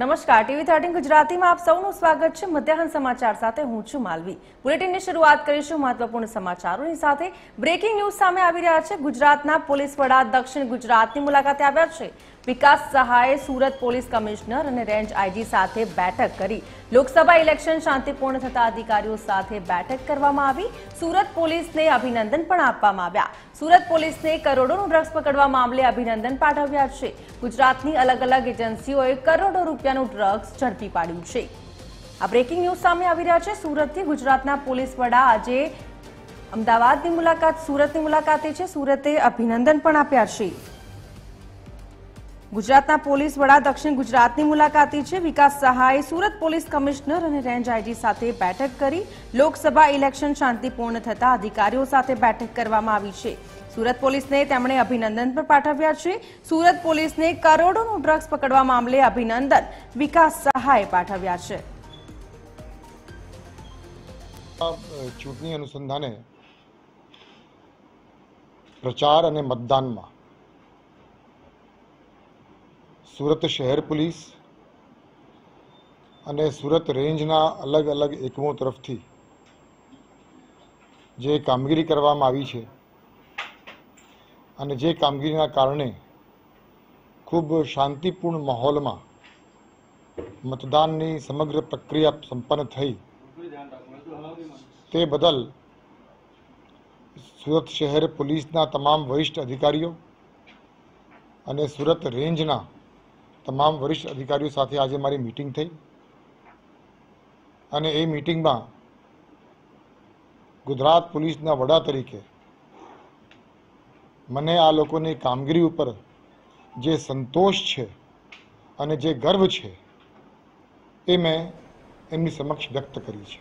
નમસ્કાર TV thirteen ગુજરાતીમાં આપ સૌનું સ્વાગત છે મધ્યાહન સમાચાર સાથે હું છું માલવી બુલેટિનની શરૂઆત કરીશું મહત્વપૂર્ણ સમાચારોની સાથે બ્રેકિંગ ન્યૂઝ સામે આવી રહ્યા છે ગુજરાતના પોલીસ વડા દક્ષિણ ગુજરાતની મુલાકાતે આવ્યા છે વિકાસ સહાયે સુરત પોલીસ કમિશનર અને રેન્જ આઈજી સાથે બેઠક કરી લોકસભા ઇલેક્શન શાંતિપૂર્ણ થતા અધિકારીઓ સાથે બેઠક કરવામાં આવી સુરત પોલીસને અભિનંદન પણ આપવામાં આવ્યા સુરત પોલીસને કરોડોનું ડ્રગ્સ પકડવા મામલે અભિનંદન પાઠવ્યા છે ગુજરાતની અલગ અલગ એજન્સીઓએ કરોડો રૂપિયા રૂપિયાનું ડ્રગ્સ ઝડપી પાડ્યું છે આ બ્રેકિંગ ન્યૂઝ સામે આવી રહ્યા છે સુરતથી ગુજરાતના પોલીસ વડા આજે અમદાવાદની મુલાકાત સુરતની મુલાકાતે છે સુરતે અભિનંદન પણ આપ્યા છે ગુજરાતના પોલીસ વડા દક્ષિણ ગુજરાતની મુલાકાતી છે વિકાસ સહાય સુરત પોલીસ કમિશનર અને રેન્જ આઈજી સાથે બેઠક કરી લોકસભા ઇલેક્શન શાંતિપૂર્ણ થતા અધિકારીઓ સાથે બેઠક કરવામાં આવી છે સુરત પોલીસને તેમણે અભિનંદન પણ પાઠવ્યા છે સુરત પોલીસને કરોડોનું ડ્રગ્સ પકડવા મામલે અભિનંદન વિકાસ સહાય પાઠવ્યા છે ચૂંટણી અનુસંધાને પ્રચાર અને મતદાનમાં સુરત શહેર પોલીસ અને સુરત રેન્જના અલગ અલગ એકમો તરફથી જે કામગીરી કરવામાં આવી છે અને જે કામગીરીના કારણે ખૂબ શાંતિપૂર્ણ માહોલમાં મતદાનની સમગ્ર પ્રક્રિયા સંપન્ન થઈ તે બદલ સુરત શહેર પોલીસના તમામ વરિષ્ઠ અધિકારીઓ અને સુરત રેન્જના તમામ વરિષ્ઠ અધિકારીઓ સાથે આજે મારી મિટિંગ થઈ અને એ મિટિંગમાં ગુજરાત પોલીસના વડા તરીકે મને આ લોકોની કામગીરી ઉપર જે સંતોષ છે અને જે ગર્વ છે એ મેં એમની સમક્ષ વ્યક્ત કરી છે